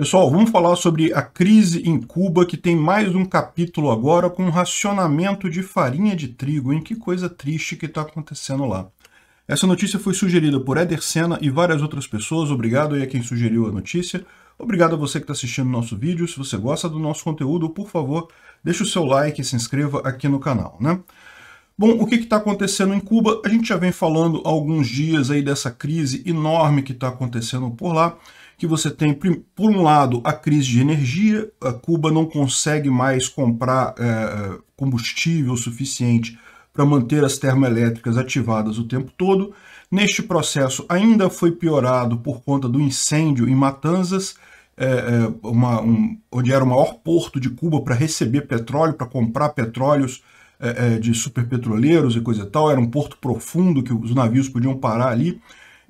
Pessoal, vamos falar sobre a crise em Cuba, que tem mais um capítulo agora com racionamento de farinha de trigo, Em Que coisa triste que está acontecendo lá. Essa notícia foi sugerida por Eder Senna e várias outras pessoas. Obrigado aí a quem sugeriu a notícia. Obrigado a você que está assistindo nosso vídeo. Se você gosta do nosso conteúdo, por favor, deixe o seu like e se inscreva aqui no canal, né? Bom, o que está acontecendo em Cuba? A gente já vem falando há alguns dias aí dessa crise enorme que está acontecendo por lá que você tem, por um lado, a crise de energia, a Cuba não consegue mais comprar é, combustível suficiente para manter as termoelétricas ativadas o tempo todo. Neste processo ainda foi piorado por conta do incêndio em Matanzas, é, uma, um, onde era o maior porto de Cuba para receber petróleo, para comprar petróleos é, de superpetroleiros e coisa e tal. Era um porto profundo que os navios podiam parar ali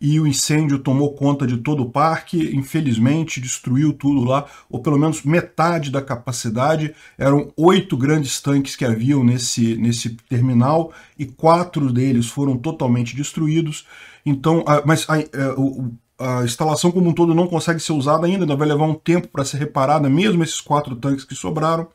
e o incêndio tomou conta de todo o parque, infelizmente destruiu tudo lá, ou pelo menos metade da capacidade. Eram oito grandes tanques que haviam nesse, nesse terminal e quatro deles foram totalmente destruídos. Então, a, mas a, a, é, a, instalação como um todo não consegue ser usada ainda, ainda vai levar um tempo para ser reparada, mesmo esses quatro tanques que sobraram.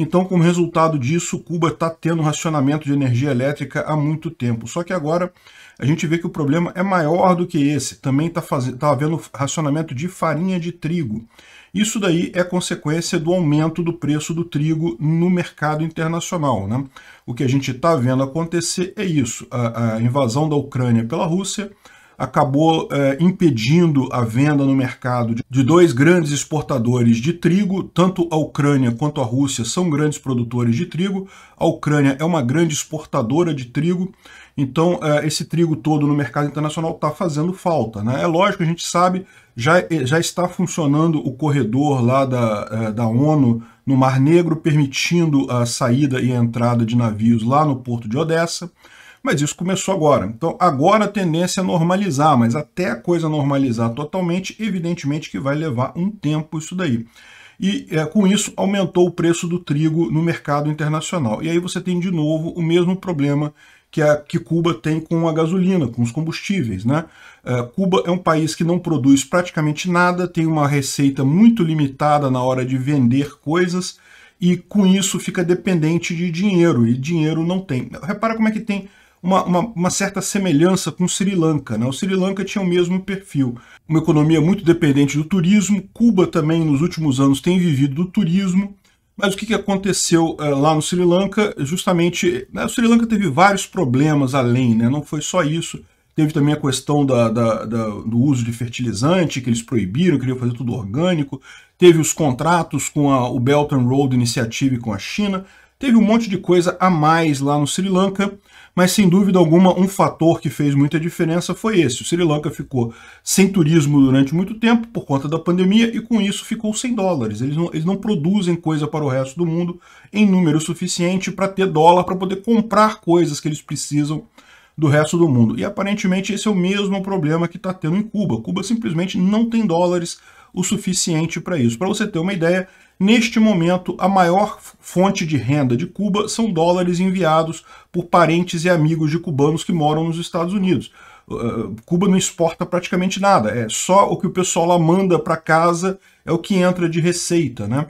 Então, como resultado disso, Cuba está tendo racionamento de energia elétrica há muito tempo. Só que agora a gente vê que o problema é maior do que esse. Também está tá havendo racionamento de farinha de trigo. Isso daí é consequência do aumento do preço do trigo no mercado internacional. Né? O que a gente está vendo acontecer é isso, a, a invasão da Ucrânia pela Rússia, acabou é, impedindo a venda no mercado de dois grandes exportadores de trigo, tanto a Ucrânia quanto a Rússia são grandes produtores de trigo. A Ucrânia é uma grande exportadora de trigo, então é, esse trigo todo no mercado internacional está fazendo falta. Né? É lógico, a gente sabe, já, já está funcionando o corredor lá da, é, da ONU no Mar Negro, permitindo a saída e a entrada de navios lá no porto de Odessa mas isso começou agora. Então, agora a tendência é normalizar, mas até a coisa normalizar totalmente, evidentemente que vai levar um tempo isso daí. E é, com isso aumentou o preço do trigo no mercado internacional. E aí você tem de novo o mesmo problema que, a, que Cuba tem com a gasolina, com os combustíveis. Né? É, Cuba é um país que não produz praticamente nada, tem uma receita muito limitada na hora de vender coisas e com isso fica dependente de dinheiro, e dinheiro não tem. Repara como é que tem uma, uma, uma, certa semelhança com o Sri Lanka. Né? O Sri Lanka tinha o mesmo perfil. Uma economia muito dependente do turismo. Cuba também, nos últimos anos, tem vivido do turismo. Mas o que aconteceu eh, lá no Sri Lanka? Justamente, né, o Sri Lanka teve vários problemas além, né? não foi só isso. Teve também a questão da, da, da, do uso de fertilizante, que eles proibiram, queriam fazer tudo orgânico. Teve os contratos com a, o Belt and Road Initiative com a China. Teve um monte de coisa a mais lá no Sri Lanka, mas sem dúvida alguma um fator que fez muita diferença foi esse. O Sri Lanka ficou sem turismo durante muito tempo por conta da pandemia e com isso ficou sem dólares. Eles não, eles não produzem coisa para o resto do mundo em número suficiente para ter dólar para poder comprar coisas que eles precisam do resto do mundo. E aparentemente esse é o mesmo problema que está tendo em Cuba. Cuba simplesmente não tem dólares o suficiente para isso. Para você ter uma ideia, neste momento a maior fonte de renda de Cuba são dólares enviados por parentes e amigos de cubanos que moram nos Estados Unidos. Cuba não exporta praticamente nada, é só o que o pessoal lá manda para casa é o que entra de receita, né?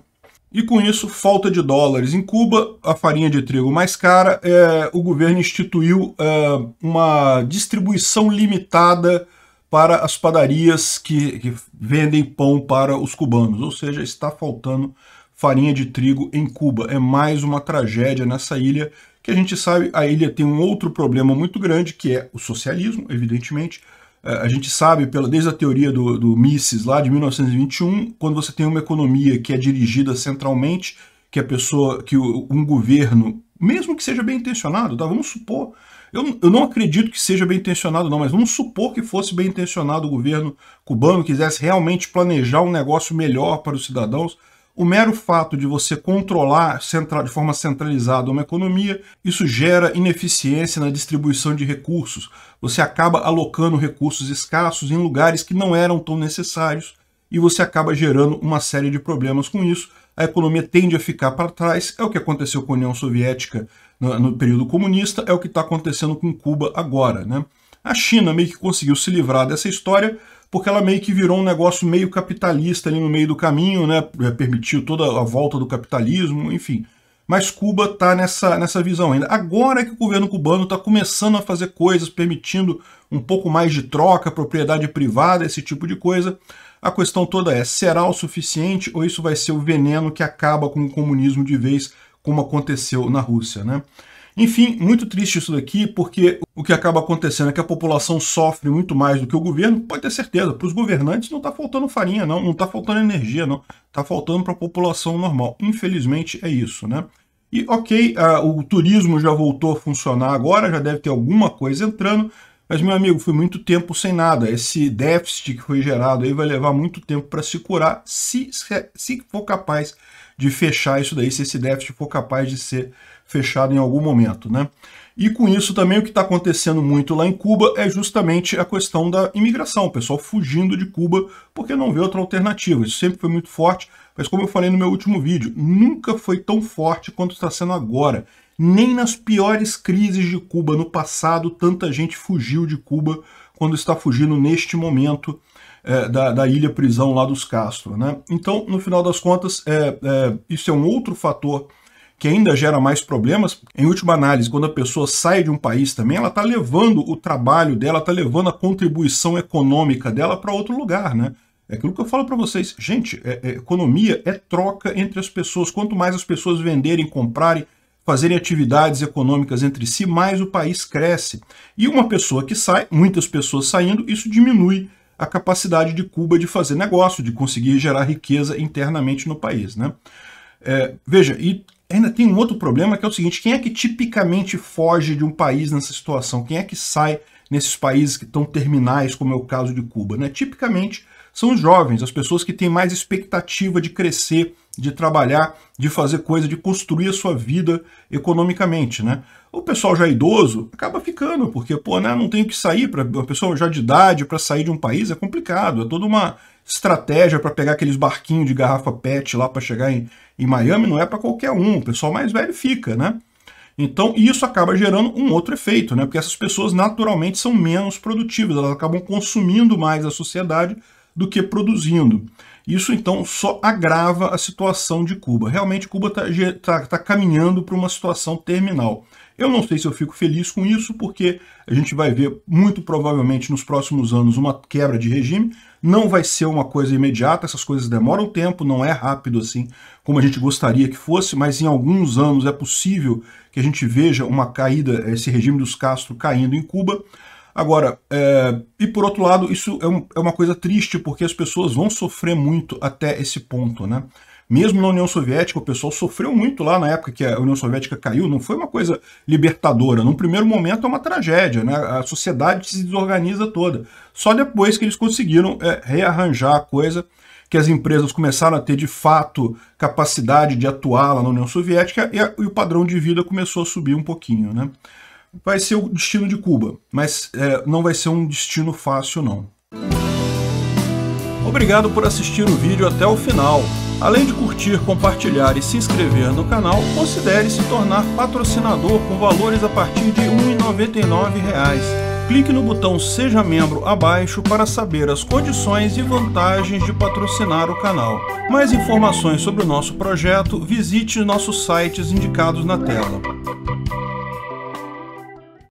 E com isso, falta de dólares em Cuba, a farinha de trigo mais cara, é, o governo instituiu é, uma distribuição limitada para as padarias que, que vendem pão para os cubanos, ou seja, está faltando farinha de trigo em Cuba. É mais uma tragédia nessa ilha, que a gente sabe, a ilha tem um outro problema muito grande, que é o socialismo, evidentemente. É, a gente sabe, pela, desde a teoria do, do Mises, lá de 1921, quando você tem uma economia que é dirigida centralmente, que a pessoa, que um governo, mesmo que seja bem intencionado, tá? vamos supor eu, eu não acredito que seja bem intencionado, não, mas vamos supor que fosse bem intencionado o governo cubano, quisesse realmente planejar um negócio melhor para os cidadãos. O mero fato de você controlar central, de forma centralizada uma economia, isso gera ineficiência na distribuição de recursos. Você acaba alocando recursos escassos em lugares que não eram tão necessários e você acaba gerando uma série de problemas com isso. A economia tende a ficar para trás, é o que aconteceu com a União Soviética no, no período comunista, é o que está acontecendo com Cuba agora. Né? A China meio que conseguiu se livrar dessa história, porque ela meio que virou um negócio meio capitalista ali no meio do caminho, né? É, permitiu toda a volta do capitalismo, enfim. Mas Cuba está nessa, nessa visão ainda. Agora que o governo cubano está começando a fazer coisas, permitindo um pouco mais de troca, propriedade privada, esse tipo de coisa, a questão toda é: será o suficiente ou isso vai ser o veneno que acaba com o comunismo de vez, como aconteceu na Rússia, né? Enfim, muito triste isso daqui, porque o que acaba acontecendo é que a população sofre muito mais do que o governo, pode ter certeza. Para os governantes não está faltando farinha, não, não está faltando energia, não. Está faltando para a população normal. Infelizmente é isso, né? E ok, uh, o turismo já voltou a funcionar agora, já deve ter alguma coisa entrando, mas, meu amigo, foi muito tempo sem nada. Esse déficit que foi gerado aí vai levar muito tempo para se curar, se, se for capaz de fechar isso daí, se esse déficit for capaz de ser fechado em algum momento, né? E com isso também o que está acontecendo muito lá em Cuba é justamente a questão da imigração, o pessoal fugindo de Cuba porque não vê outra alternativa. Isso sempre foi muito forte, mas como eu falei no meu último vídeo, nunca foi tão forte quanto está sendo agora. Nem nas piores crises de Cuba no passado, tanta gente fugiu de Cuba quando está fugindo neste momento é, da, da, ilha prisão lá dos Castro. Né? Então, no final das contas, é, é, isso é um outro fator que ainda gera mais problemas. Em última análise, quando a pessoa sai de um país também, ela está levando o trabalho dela, está levando a contribuição econômica dela para outro lugar, né? É aquilo que eu falo para vocês. Gente, é, é, economia é troca entre as pessoas. Quanto mais as pessoas venderem, comprarem, fazerem atividades econômicas entre si, mais o país cresce. E uma pessoa que sai, muitas pessoas saindo, isso diminui a capacidade de Cuba de fazer negócio, de conseguir gerar riqueza internamente no país. Né? É, veja, e ainda tem um outro problema que é o seguinte, quem é que tipicamente foge de um país nessa situação? Quem é que sai nesses países que estão terminais, como é o caso de Cuba? Né? Tipicamente são os jovens, as pessoas que têm mais expectativa de crescer de trabalhar, de fazer coisa, de construir a sua vida economicamente, né? O pessoal já idoso acaba ficando, porque, pô, né, não tem que sair, para uma pessoa já de idade, para sair de um país é complicado, é toda uma estratégia para pegar aqueles barquinhos de garrafa PET lá para chegar em, em Miami, não é para qualquer um, o pessoal mais velho fica, né? Então, isso acaba gerando um outro efeito, né? Porque essas pessoas naturalmente são menos produtivas, elas acabam consumindo mais a sociedade do que produzindo. Isso, então, só agrava a situação de Cuba. Realmente, Cuba está tá, tá caminhando para uma situação terminal. Eu não sei se eu fico feliz com isso, porque a gente vai ver, muito provavelmente, nos próximos anos, uma quebra de regime. Não vai ser uma coisa imediata, essas coisas demoram tempo, não é rápido assim como a gente gostaria que fosse, mas em alguns anos é possível que a gente veja uma caída, esse regime dos Castro caindo em Cuba. Agora, é, e por outro lado, isso é, um, é, uma coisa triste, porque as pessoas vão sofrer muito até esse ponto, né? Mesmo na União Soviética, o pessoal sofreu muito lá na época que a União Soviética caiu, não foi uma coisa libertadora. Num primeiro momento é uma tragédia, né? A sociedade se desorganiza toda. Só depois que eles conseguiram é, rearranjar a coisa, que as empresas começaram a ter de fato capacidade de atuar lá na União Soviética e, a, e o padrão de vida começou a subir um pouquinho, né? vai ser o destino de Cuba, mas é, não vai ser um destino fácil não. Obrigado por assistir o vídeo até o final. Além de curtir, compartilhar e se inscrever no canal, considere se tornar patrocinador com valores a partir de R$ 1,99 clique no botão Seja Membro abaixo para saber as condições e vantagens de patrocinar o canal. Mais informações sobre o nosso projeto, visite nossos sites indicados na tela.